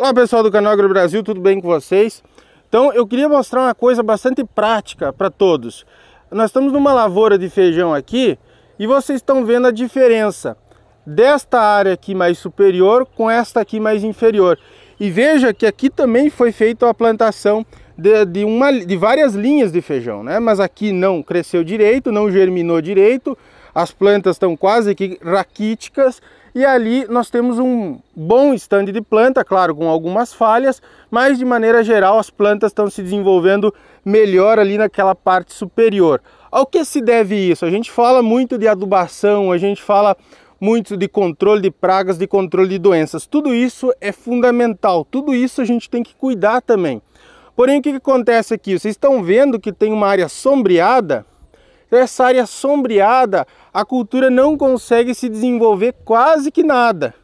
Olá pessoal do canal Agro Brasil, tudo bem com vocês? Então eu queria mostrar uma coisa bastante prática para todos. Nós estamos numa lavoura de feijão aqui e vocês estão vendo a diferença desta área aqui mais superior com esta aqui mais inferior. E veja que aqui também foi feita a plantação de, de, uma, de várias linhas de feijão, né? Mas aqui não cresceu direito, não germinou direito, as plantas estão quase que raquíticas e ali nós temos um bom stand de planta, claro, com algumas falhas, mas de maneira geral as plantas estão se desenvolvendo melhor ali naquela parte superior. Ao que se deve isso? A gente fala muito de adubação, a gente fala muito de controle de pragas, de controle de doenças. Tudo isso é fundamental, tudo isso a gente tem que cuidar também. Porém, o que acontece aqui? Vocês estão vendo que tem uma área sombreada essa área sombreada, a cultura não consegue se desenvolver quase que nada.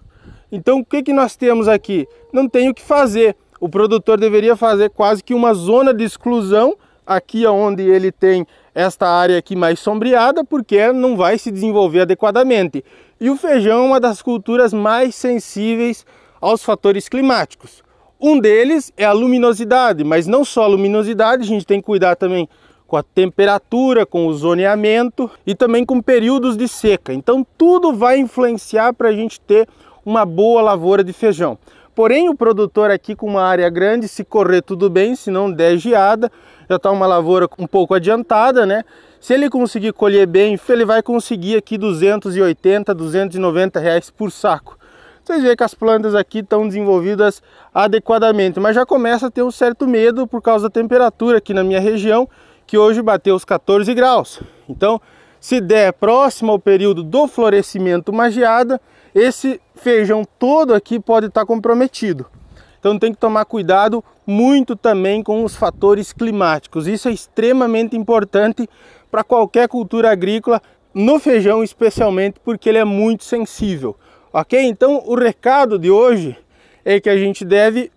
Então o que, que nós temos aqui? Não tem o que fazer. O produtor deveria fazer quase que uma zona de exclusão aqui onde ele tem esta área aqui mais sombreada, porque não vai se desenvolver adequadamente. E o feijão é uma das culturas mais sensíveis aos fatores climáticos. Um deles é a luminosidade, mas não só a luminosidade, a gente tem que cuidar também com a temperatura, com o zoneamento e também com períodos de seca. Então tudo vai influenciar para a gente ter uma boa lavoura de feijão. Porém, o produtor aqui com uma área grande, se correr tudo bem, se não der geada, já está uma lavoura um pouco adiantada, né? Se ele conseguir colher bem, ele vai conseguir aqui 280, 290 reais por saco. Vocês veem que as plantas aqui estão desenvolvidas adequadamente, mas já começa a ter um certo medo por causa da temperatura aqui na minha região que hoje bateu os 14 graus. Então, se der próximo ao período do florescimento magiada, esse feijão todo aqui pode estar comprometido. Então tem que tomar cuidado muito também com os fatores climáticos. Isso é extremamente importante para qualquer cultura agrícola, no feijão especialmente, porque ele é muito sensível. Ok? Então o recado de hoje é que a gente deve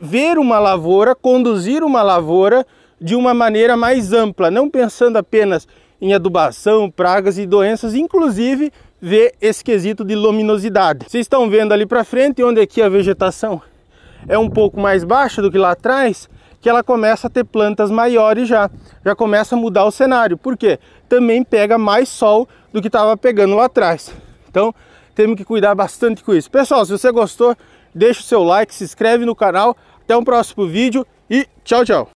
ver uma lavoura, conduzir uma lavoura de uma maneira mais ampla, não pensando apenas em adubação, pragas e doenças, inclusive ver esse quesito de luminosidade. Vocês estão vendo ali para frente, onde aqui a vegetação é um pouco mais baixa do que lá atrás, que ela começa a ter plantas maiores já, já começa a mudar o cenário, porque também pega mais sol do que estava pegando lá atrás. Então, temos que cuidar bastante com isso. Pessoal, se você gostou, deixa o seu like, se inscreve no canal. Até um próximo vídeo e tchau, tchau!